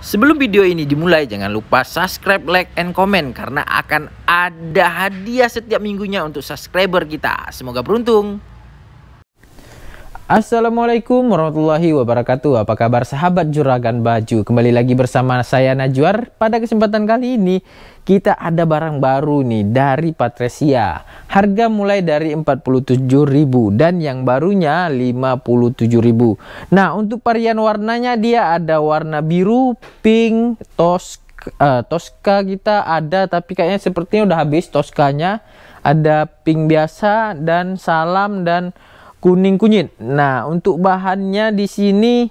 Sebelum video ini dimulai, jangan lupa subscribe, like, and comment karena akan ada hadiah setiap minggunya untuk subscriber kita. Semoga beruntung. Assalamualaikum warahmatullahi wabarakatuh Apa kabar sahabat Juragan Baju Kembali lagi bersama saya Najwar Pada kesempatan kali ini Kita ada barang baru nih dari Patresia Harga mulai dari 47.000 Dan yang barunya 57.000 Nah untuk varian warnanya dia ada warna biru, pink, tosk uh, eh, Tosca kita ada tapi kayaknya sepertinya udah habis Toskanya ada pink biasa dan salam dan kuning kunyit. Nah, untuk bahannya di sini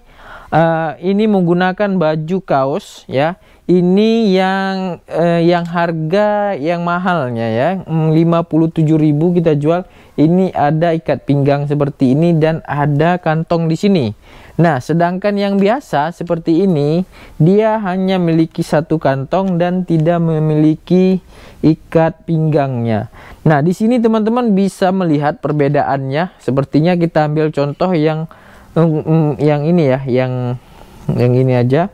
Eh, ini menggunakan baju kaos ya ini yang uh, yang harga yang mahalnya ya 57.000 hmm, kita jual ini ada ikat pinggang seperti ini dan ada kantong di sini Nah sedangkan yang biasa seperti ini dia hanya memiliki satu kantong dan tidak memiliki ikat pinggangnya Nah di sini teman-teman bisa melihat perbedaannya sepertinya kita ambil contoh yang um, um, yang ini ya yang yang ini aja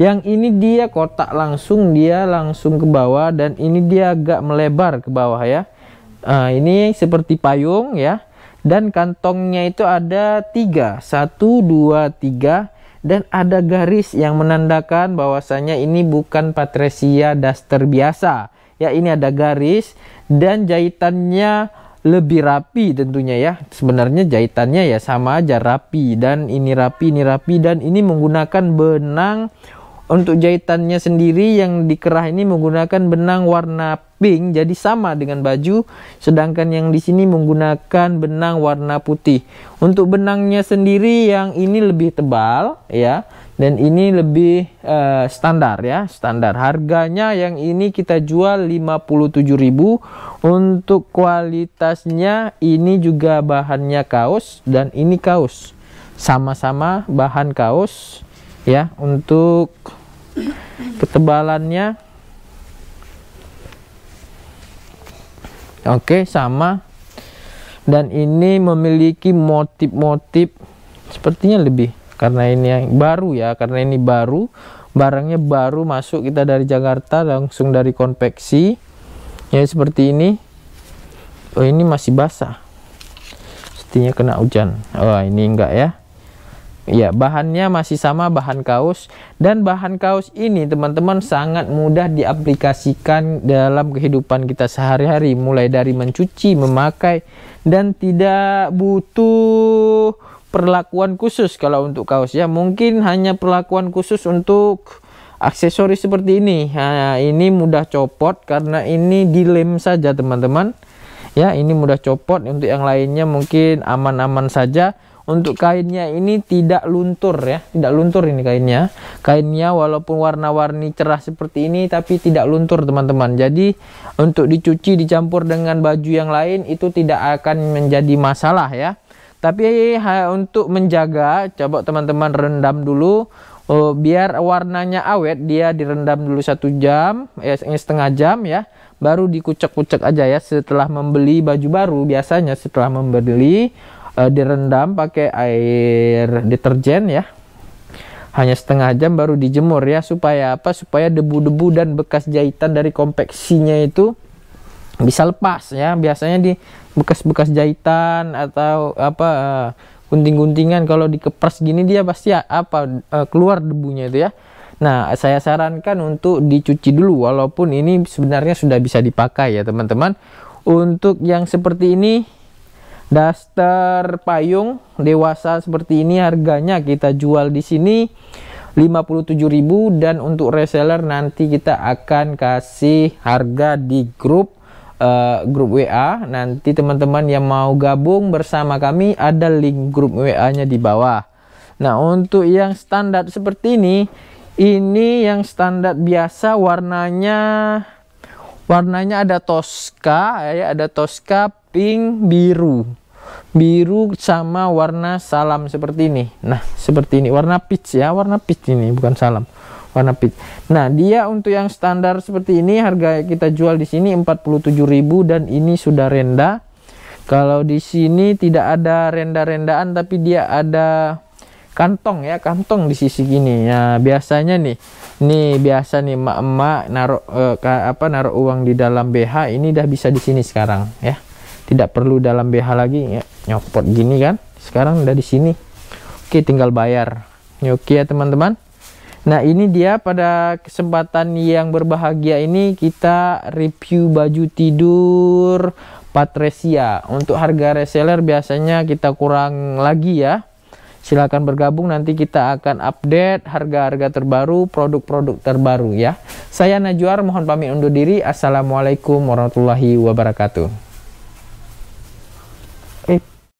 yang ini dia kotak langsung dia langsung ke bawah dan ini dia agak melebar ke bawah ya uh, ini seperti payung ya dan kantongnya itu ada tiga satu dua tiga dan ada garis yang menandakan bahwasanya ini bukan patresia daster biasa ya ini ada garis dan jahitannya lebih rapi tentunya ya. Sebenarnya jahitannya ya sama aja rapi dan ini rapi, ini rapi dan ini menggunakan benang untuk jahitannya sendiri yang dikerah ini menggunakan benang warna pink jadi sama dengan baju sedangkan yang di sini menggunakan benang warna putih. Untuk benangnya sendiri yang ini lebih tebal ya dan ini lebih uh, standar ya standar harganya yang ini kita jual 57000 untuk kualitasnya ini juga bahannya kaos dan ini kaos sama-sama bahan kaos ya untuk ketebalannya oke sama dan ini memiliki motif-motif sepertinya lebih karena ini yang baru ya karena ini baru barangnya baru masuk kita dari Jakarta langsung dari konveksi ya seperti ini oh ini masih basah sepertinya kena hujan oh ini enggak ya ya bahannya masih sama bahan kaos dan bahan kaos ini teman-teman sangat mudah diaplikasikan dalam kehidupan kita sehari-hari mulai dari mencuci memakai dan tidak butuh perlakuan khusus kalau untuk kaos ya mungkin hanya perlakuan khusus untuk aksesoris seperti ini nah, ini mudah copot karena ini dilem saja teman-teman ya ini mudah copot untuk yang lainnya mungkin aman-aman saja untuk kainnya ini tidak luntur ya tidak luntur ini kainnya kainnya walaupun warna-warni cerah seperti ini tapi tidak luntur teman-teman jadi untuk dicuci dicampur dengan baju yang lain itu tidak akan menjadi masalah ya tapi untuk menjaga, coba teman-teman rendam dulu uh, biar warnanya awet, dia direndam dulu satu jam, ya eh, setengah jam ya, baru dikucek-kucek aja ya. Setelah membeli baju baru, biasanya setelah membeli uh, direndam pakai air deterjen ya, hanya setengah jam baru dijemur ya supaya apa supaya debu-debu dan bekas jahitan dari kompleksinya itu bisa lepas ya biasanya di bekas-bekas jahitan atau apa eh, gunting-guntingan kalau dikepres gini dia pasti ya, apa eh, keluar debunya itu ya nah saya sarankan untuk dicuci dulu walaupun ini sebenarnya sudah bisa dipakai ya teman-teman untuk yang seperti ini daster payung dewasa seperti ini harganya kita jual di sini 57.000 dan untuk reseller nanti kita akan kasih harga di grup Eh, grup WA. Nanti teman-teman yang mau gabung bersama kami ada link grup WA-nya di bawah. Nah, untuk yang standar seperti ini, ini yang standar biasa warnanya warnanya ada toska ya, ya, ada toska pink biru. Biru sama warna salam seperti ini. Nah, seperti ini warna peach ya, warna peach ini bukan salam warna peach. Nah, dia untuk yang standar seperti ini harga kita jual di sini 47.000 dan ini sudah renda. Kalau di sini tidak ada renda-rendaan tapi dia ada kantong ya, kantong di sisi gini. Nah, biasanya nih nih biasa nih emak-emak naruh eh, apa naruh uang di dalam BH ini dah bisa di sini sekarang ya. Tidak perlu dalam BH lagi ya. Nyopot gini kan. Sekarang udah di sini. Oke, tinggal bayar. Oke ya teman-teman. Nah, ini dia pada kesempatan yang berbahagia ini kita review baju tidur Patresia. Untuk harga reseller biasanya kita kurang lagi ya. Silahkan bergabung nanti kita akan update harga-harga terbaru, produk-produk terbaru ya. Saya Najwar mohon pamit undur diri. Assalamualaikum warahmatullahi wabarakatuh.